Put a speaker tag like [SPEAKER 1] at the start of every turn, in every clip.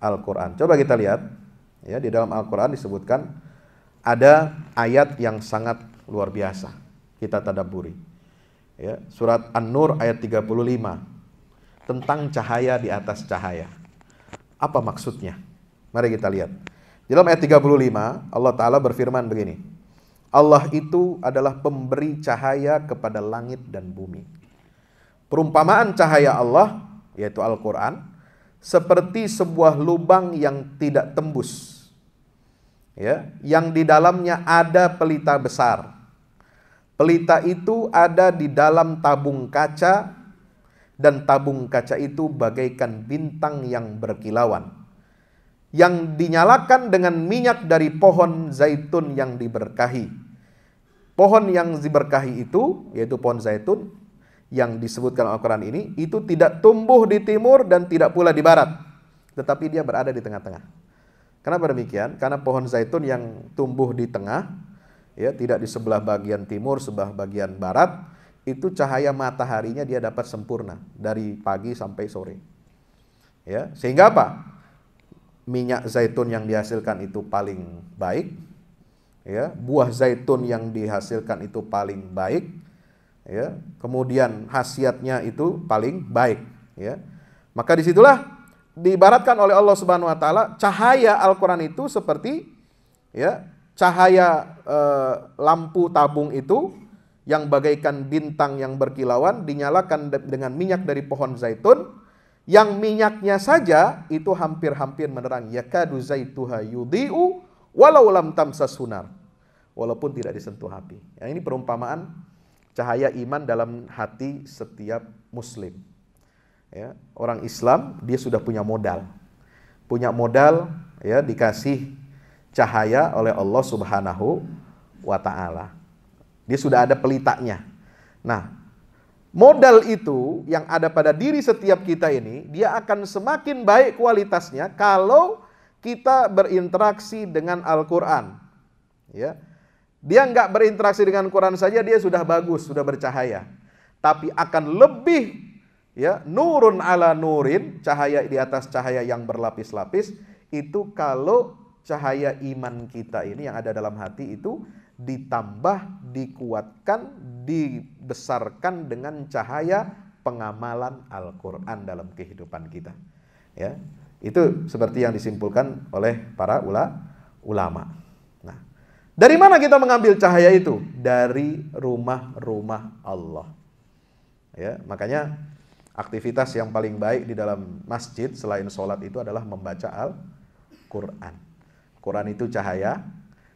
[SPEAKER 1] Al-Quran. Coba kita lihat, ya di dalam Al-Quran disebutkan ada ayat yang sangat luar biasa. Kita tadaburi. Ya, surat An-Nur ayat 35 tentang cahaya di atas cahaya. Apa maksudnya? Mari kita lihat. Di dalam ayat 35 Allah taala berfirman begini. Allah itu adalah pemberi cahaya kepada langit dan bumi. Perumpamaan cahaya Allah yaitu Al-Qur'an seperti sebuah lubang yang tidak tembus. Ya, yang di dalamnya ada pelita besar. Pelita itu ada di dalam tabung kaca dan tabung kaca itu bagaikan bintang yang berkilauan yang dinyalakan dengan minyak dari pohon zaitun yang diberkahi. Pohon yang diberkahi itu yaitu pohon zaitun yang disebutkan Al-Quran ini itu tidak tumbuh di timur dan tidak pula di barat tetapi dia berada di tengah-tengah kenapa demikian karena pohon zaitun yang tumbuh di tengah ya tidak di sebelah bagian timur sebelah bagian barat itu cahaya mataharinya dia dapat sempurna dari pagi sampai sore ya sehingga apa minyak zaitun yang dihasilkan itu paling baik ya buah zaitun yang dihasilkan itu paling baik ya. Kemudian khasiatnya itu paling baik, ya. Maka disitulah diibaratkan oleh Allah Subhanahu wa taala cahaya Al-Qur'an itu seperti ya, cahaya e, lampu tabung itu yang bagaikan bintang yang berkilauan dinyalakan dengan minyak dari pohon zaitun yang minyaknya saja itu hampir-hampir menerang yakadu zaituha yudiu walau lam tamsas sunar walaupun tidak disentuh api. Yang ini perumpamaan cahaya iman dalam hati setiap muslim. Ya, orang Islam dia sudah punya modal. Punya modal ya dikasih cahaya oleh Allah Subhanahu wa taala. Dia sudah ada pelitanya. Nah, modal itu yang ada pada diri setiap kita ini, dia akan semakin baik kualitasnya kalau kita berinteraksi dengan Al-Qur'an. Ya dia nggak berinteraksi dengan Quran saja dia sudah bagus, sudah bercahaya. Tapi akan lebih ya nurun ala nurin, cahaya di atas cahaya yang berlapis-lapis itu kalau cahaya iman kita ini yang ada dalam hati itu ditambah, dikuatkan, dibesarkan dengan cahaya pengamalan Al-Qur'an dalam kehidupan kita. Ya. Itu seperti yang disimpulkan oleh para ula, ulama. Dari mana kita mengambil cahaya itu? Dari rumah-rumah Allah. Ya, makanya aktivitas yang paling baik di dalam masjid selain sholat itu adalah membaca Al-Quran. Quran itu cahaya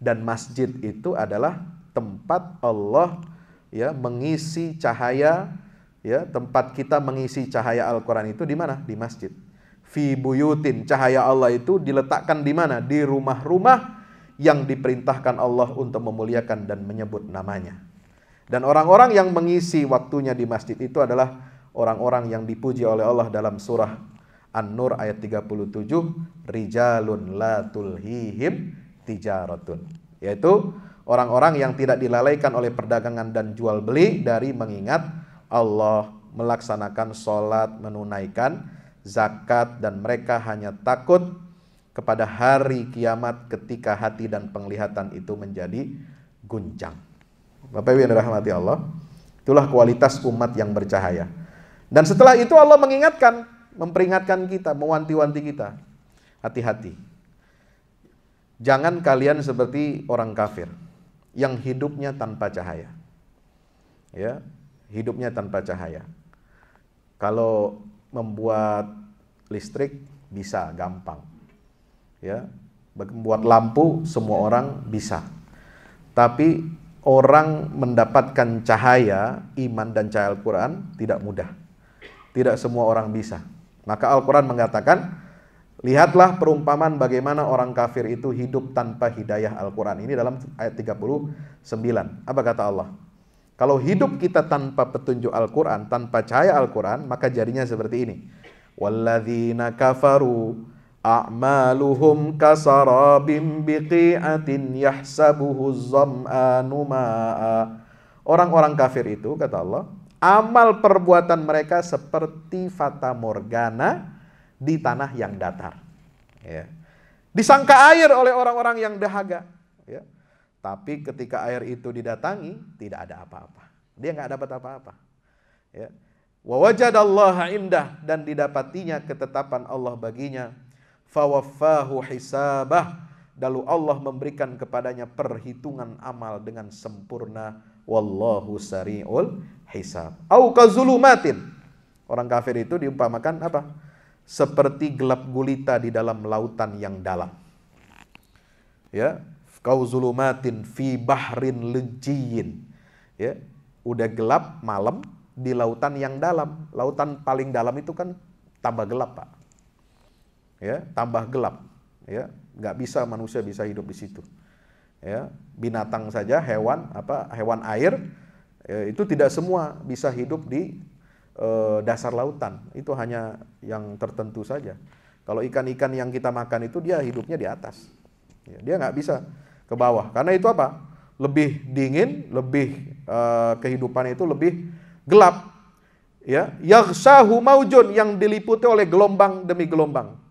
[SPEAKER 1] dan masjid itu adalah tempat Allah ya mengisi cahaya ya tempat kita mengisi cahaya Al-Quran itu di mana di masjid fi buyutin cahaya Allah itu diletakkan di mana di rumah-rumah yang diperintahkan Allah untuk memuliakan dan menyebut namanya. Dan orang-orang yang mengisi waktunya di masjid itu adalah orang-orang yang dipuji oleh Allah dalam surah An-Nur ayat 37 rijalun la tulhihim tijaratun yaitu orang-orang yang tidak dilalaikan oleh perdagangan dan jual beli dari mengingat Allah melaksanakan sholat menunaikan zakat dan mereka hanya takut kepada hari kiamat ketika hati dan penglihatan itu menjadi guncang. Bapak Ibu yang dirahmati Allah, itulah kualitas umat yang bercahaya. Dan setelah itu Allah mengingatkan, memperingatkan kita, mewanti-wanti kita. Hati-hati. Jangan kalian seperti orang kafir yang hidupnya tanpa cahaya. Ya, hidupnya tanpa cahaya. Kalau membuat listrik bisa gampang ya membuat lampu semua orang bisa tapi orang mendapatkan cahaya iman dan cahaya Al-Quran tidak mudah tidak semua orang bisa maka Al-Quran mengatakan lihatlah perumpamaan bagaimana orang kafir itu hidup tanpa hidayah Al-Quran ini dalam ayat 39 apa kata Allah kalau hidup kita tanpa petunjuk Al-Quran, tanpa cahaya Al-Quran, maka jadinya seperti ini. Walladzina kafaru أعمالهم كسراب بقيعة يحسبه الظمآن ماء Orang-orang kafir itu, kata Allah, amal perbuatan mereka seperti fata morgana di tanah yang datar. Ya. Disangka air oleh orang-orang yang dahaga. Ya. Tapi ketika air itu didatangi, tidak ada apa-apa. Dia nggak dapat apa-apa. Ya. Wawajadallaha indah dan didapatinya ketetapan Allah baginya fawaffahu hisabah lalu Allah memberikan kepadanya perhitungan amal dengan sempurna wallahu sari'ul hisab au kazulumatin orang kafir itu diumpamakan apa seperti gelap gulita di dalam lautan yang dalam ya kauzulumatin fi bahrin lejiyin ya udah gelap malam di lautan yang dalam lautan paling dalam itu kan tambah gelap Pak ya tambah gelap ya nggak bisa manusia bisa hidup di situ ya binatang saja hewan apa hewan air ya, itu tidak semua bisa hidup di eh, dasar lautan itu hanya yang tertentu saja kalau ikan-ikan yang kita makan itu dia hidupnya di atas ya, dia nggak bisa ke bawah karena itu apa lebih dingin lebih eh, kehidupan itu lebih gelap ya yaghsahu maujun yang diliputi oleh gelombang demi gelombang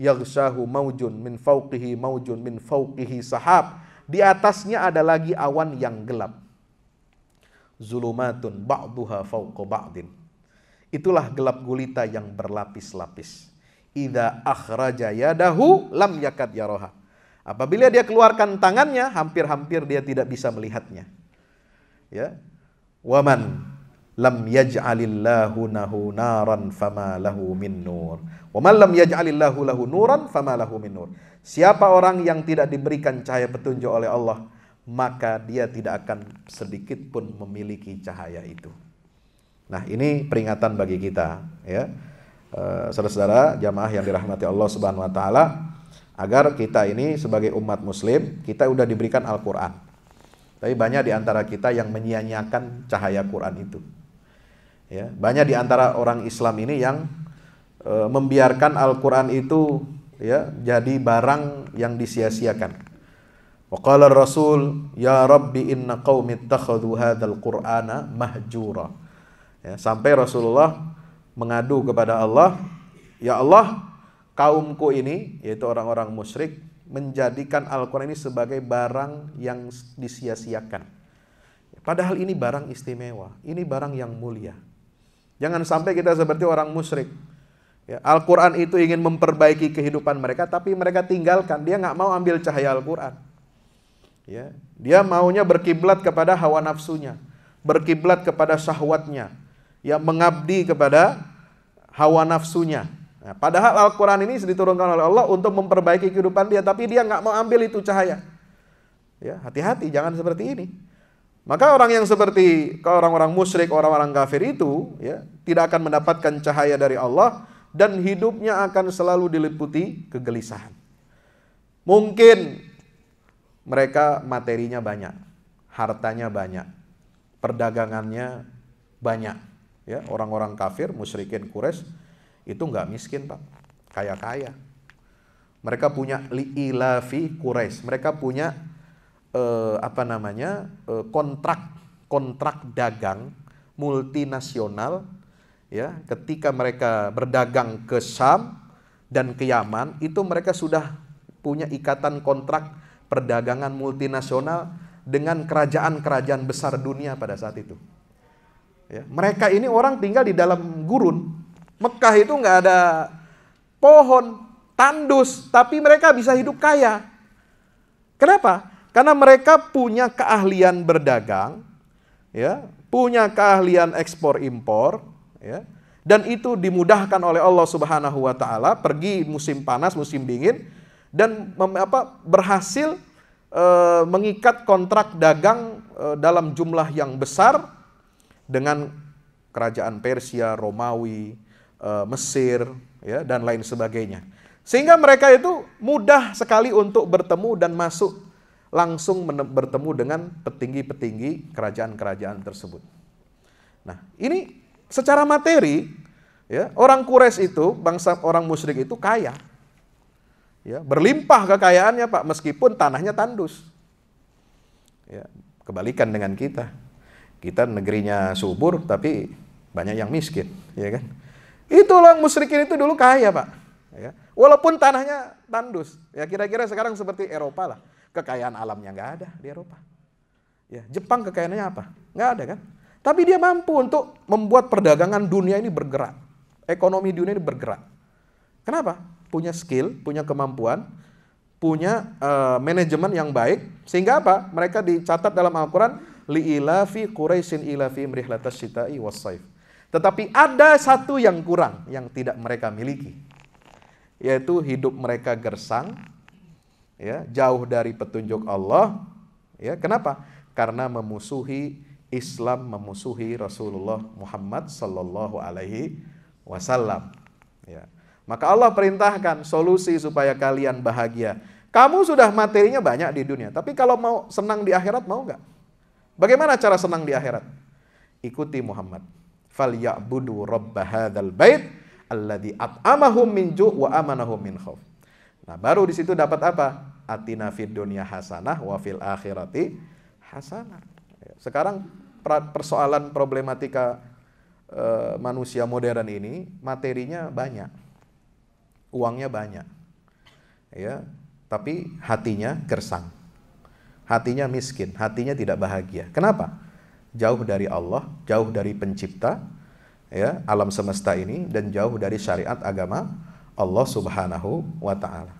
[SPEAKER 1] yaghsyahu maujun min fauqihi maujun min fauqihi sahab. Di atasnya ada lagi awan yang gelap. Zulumatun ba'duha fauqa ba'din. Itulah gelap gulita yang berlapis-lapis. Ida akhraja yadahu lam yakad yaroha. Apabila dia keluarkan tangannya, hampir-hampir dia tidak bisa melihatnya. Ya. Waman lam yaj'alillahu nahu naran fama lahu min nur. Wa man lam yaj'alillahu lahu nuran fama lahu min nur. Siapa orang yang tidak diberikan cahaya petunjuk oleh Allah, maka dia tidak akan sedikit pun memiliki cahaya itu. Nah, ini peringatan bagi kita ya. Eh, saudara-saudara jamaah yang dirahmati Allah Subhanahu wa taala agar kita ini sebagai umat muslim kita udah diberikan Al-Qur'an. Tapi banyak di antara kita yang menyia-nyiakan cahaya Quran itu. Ya, banyak di antara orang Islam ini yang e, membiarkan Al-Qur'an itu ya jadi barang yang disia-siakan. Waqala Rasul, "Ya Rabbi inna qaumi ittakhadhu hadzal Qur'ana mahjura." Ya, sampai Rasulullah mengadu kepada Allah, "Ya Allah, kaumku ini yaitu orang-orang musyrik menjadikan Al-Qur'an ini sebagai barang yang disia-siakan." Padahal ini barang istimewa, ini barang yang mulia. Jangan sampai kita seperti orang musyrik. Ya, Al-Quran itu ingin memperbaiki kehidupan mereka, tapi mereka tinggalkan. Dia nggak mau ambil cahaya Al-Quran. Ya, dia maunya berkiblat kepada hawa nafsunya, berkiblat kepada syahwatnya, yang mengabdi kepada hawa nafsunya. Nah, padahal Al-Quran ini diturunkan oleh Allah untuk memperbaiki kehidupan dia, tapi dia nggak mau ambil itu cahaya. Ya, hati-hati, jangan seperti ini. Maka orang yang seperti orang-orang musyrik, orang-orang kafir itu ya, tidak akan mendapatkan cahaya dari Allah dan hidupnya akan selalu diliputi kegelisahan. Mungkin mereka materinya banyak, hartanya banyak, perdagangannya banyak. Ya, orang-orang kafir, musyrikin Quraisy itu nggak miskin, Pak. Kaya-kaya. Mereka punya li'ilafi Quraisy, mereka punya eh, apa namanya eh, kontrak kontrak dagang multinasional ya ketika mereka berdagang ke Sam dan ke Yaman itu mereka sudah punya ikatan kontrak perdagangan multinasional dengan kerajaan-kerajaan besar dunia pada saat itu. Ya, mereka ini orang tinggal di dalam gurun. Mekah itu nggak ada pohon, tandus, tapi mereka bisa hidup kaya. Kenapa? Karena mereka punya keahlian berdagang, ya, punya keahlian ekspor impor, ya. Dan itu dimudahkan oleh Allah Subhanahu wa taala pergi musim panas, musim dingin dan apa berhasil e, mengikat kontrak dagang e, dalam jumlah yang besar dengan kerajaan Persia, Romawi, e, Mesir, ya dan lain sebagainya. Sehingga mereka itu mudah sekali untuk bertemu dan masuk langsung bertemu dengan petinggi-petinggi kerajaan-kerajaan tersebut. Nah, ini secara materi ya, orang Quraisy itu bangsa orang musyrik itu kaya. Ya, berlimpah kekayaannya Pak meskipun tanahnya tandus. Ya, kebalikan dengan kita. Kita negerinya subur tapi banyak yang miskin, ya kan? Itu orang musyrikin itu dulu kaya, Pak. Ya. Walaupun tanahnya tandus, ya kira-kira sekarang seperti Eropa lah Kekayaan alamnya nggak ada di Eropa. Ya, Jepang kekayaannya apa? Nggak ada kan? Tapi dia mampu untuk membuat perdagangan dunia ini bergerak. Ekonomi dunia ini bergerak. Kenapa? Punya skill, punya kemampuan, punya uh, manajemen yang baik. Sehingga apa? Mereka dicatat dalam Al-Quran, li'ilafi quraisin ilafi mrihlatas syita'i wassaif. Tetapi ada satu yang kurang, yang tidak mereka miliki. Yaitu hidup mereka gersang, ya, jauh dari petunjuk Allah, ya. Kenapa? Karena memusuhi Islam, memusuhi Rasulullah Muhammad sallallahu alaihi wasallam, ya. Maka Allah perintahkan solusi supaya kalian bahagia. Kamu sudah materinya banyak di dunia, tapi kalau mau senang di akhirat mau nggak? Bagaimana cara senang di akhirat? Ikuti Muhammad. ya'budu rabb hadzal bait alladzi at'amahum min ju' wa amanahum min khauf. Nah, baru di situ dapat apa? Atina fid dunya hasanah wa fil akhirati hasanah. Ya, sekarang persoalan problematika eh, manusia modern ini materinya banyak. Uangnya banyak. Ya, tapi hatinya gersang. Hatinya miskin, hatinya tidak bahagia. Kenapa? Jauh dari Allah, jauh dari pencipta, ya, alam semesta ini dan jauh dari syariat agama Allah Subhanahu wa taala.